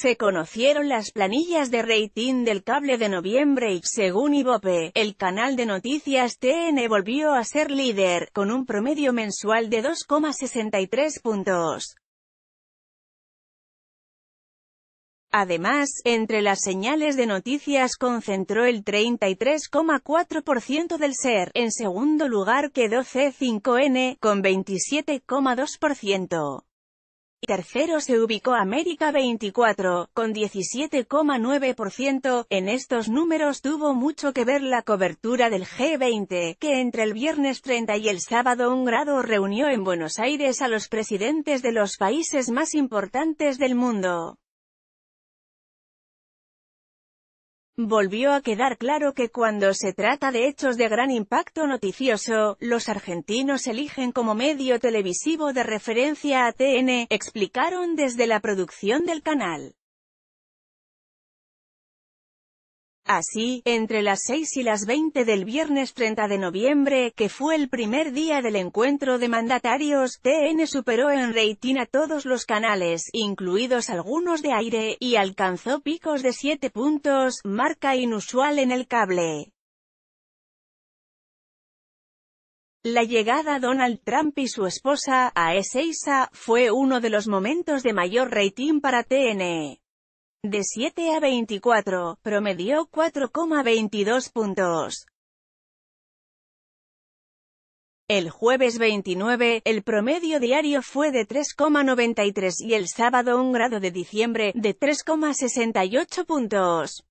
se conocieron las planillas de rating del cable de noviembre y, según Ibope, el canal de noticias TN volvió a ser líder, con un promedio mensual de 2,63 puntos. Además, entre las señales de noticias concentró el 33,4% del SER, en segundo lugar quedó C5N, con 27,2%. Tercero se ubicó América 24, con 17,9%. En estos números tuvo mucho que ver la cobertura del G20, que entre el viernes 30 y el sábado un grado reunió en Buenos Aires a los presidentes de los países más importantes del mundo. Volvió a quedar claro que cuando se trata de hechos de gran impacto noticioso, los argentinos eligen como medio televisivo de referencia a TN, explicaron desde la producción del canal. Así, entre las 6 y las 20 del viernes 30 de noviembre, que fue el primer día del encuentro de mandatarios, TN superó en rating a todos los canales, incluidos algunos de aire, y alcanzó picos de 7 puntos, marca inusual en el cable. La llegada Donald Trump y su esposa, a Ezeiza, fue uno de los momentos de mayor rating para TN. De 7 a 24, promedió 4,22 puntos. El jueves 29, el promedio diario fue de 3,93 y el sábado un grado de diciembre, de 3,68 puntos.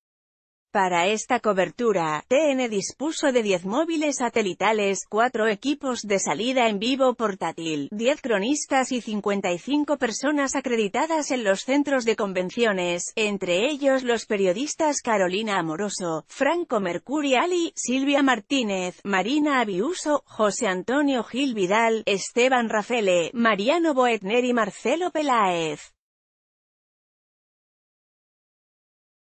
Para esta cobertura, TN dispuso de 10 móviles satelitales, 4 equipos de salida en vivo portátil, 10 cronistas y 55 personas acreditadas en los centros de convenciones, entre ellos los periodistas Carolina Amoroso, Franco Mercuriali, Silvia Martínez, Marina Abiuso, José Antonio Gil Vidal, Esteban Rafele, Mariano Boetner y Marcelo Peláez.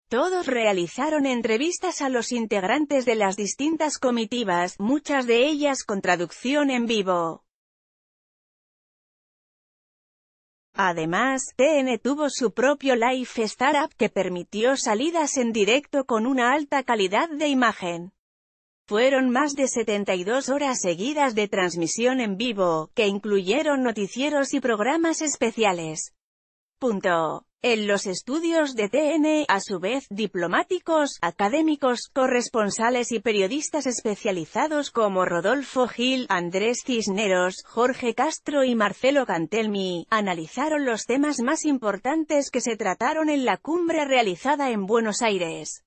Todos realizaron entrevistas a los integrantes de las distintas comitivas, muchas de ellas con traducción en vivo. Además, TN tuvo su propio Live Startup que permitió salidas en directo con una alta calidad de imagen. Fueron más de 72 horas seguidas de transmisión en vivo, que incluyeron noticieros y programas especiales. Punto. En los estudios de TN, a su vez, diplomáticos, académicos, corresponsales y periodistas especializados como Rodolfo Gil, Andrés Cisneros, Jorge Castro y Marcelo Cantelmi, analizaron los temas más importantes que se trataron en la cumbre realizada en Buenos Aires.